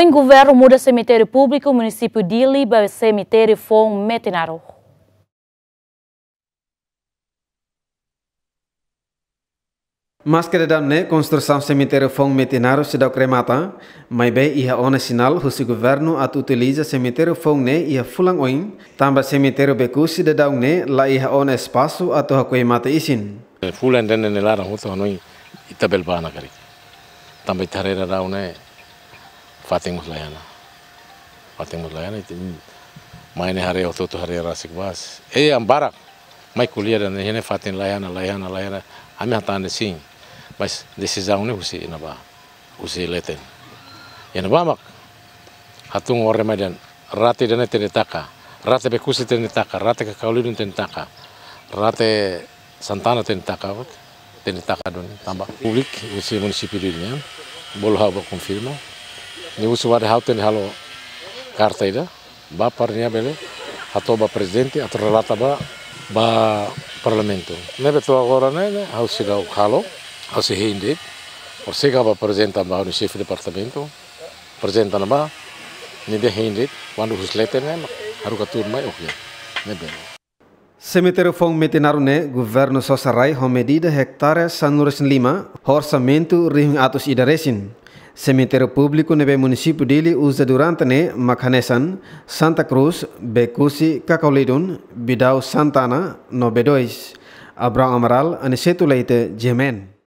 em governo muda cemitério público, município de Iliba, cemitério Fon Metinaro. Mas que dam ne construção cemitério Fon Metinaro se dá cremata, mas bem ia ona sinal o governo at utiliza cemitério né, ne ia Fulangões, também cemitério Becu se dá ne lá ia ona espaço a tua cremata isin. Fulan não nelara hoto noi itabelbana kari. Também tarera dá ne Fatih Muslayana. Fatih Muslayana itu mainnya hari waktu itu hari rasik bas. Eh yang barak, mai kuliah dan ini Fatih Layana Layana Layana. Kami hatan sing, mas decisão ini usi apa, usi leten. Ya apa mak, hatung orang medan. rata dan tenetaka, rata bekusi tenetaka, rate kakaulidun tenetaka, rata santana tenetaka, tenetaka dun. tambah publik usi municipio dunia. Bolha confirma. ನೀವು ಸುಮಾರು halo ಹಾಲು ಕಾಡ್ತಾ ಇದೆ ಬಾ ಪರ್ನಿಯ ಬೆಲೆ ಅಥವಾ ಬಾ ಪ್ರೆಸಿಡೆಂಟ್ ಅಥವಾ ಅಥವಾ ಬಾ parlamentu nebe tua agora né ao chegar o calo ao se rende o chega para apresentar para o chefe de departamento apresenta na ba ne de rende quando os letem né aru katur mai ok nebe Cemitério Fong Metinarune, Governo Sosarai, Homedida Hectare Sanurasin 5, Orçamento Rihung Atus Idaresin. Cemitério público nebe município dele usa durante ne Macanesan, Santa Cruz, Becusi, Cacaulidon, Bidau Santana, Nobe 2, Abraham Amaral, Aniceto Leite, Jemen.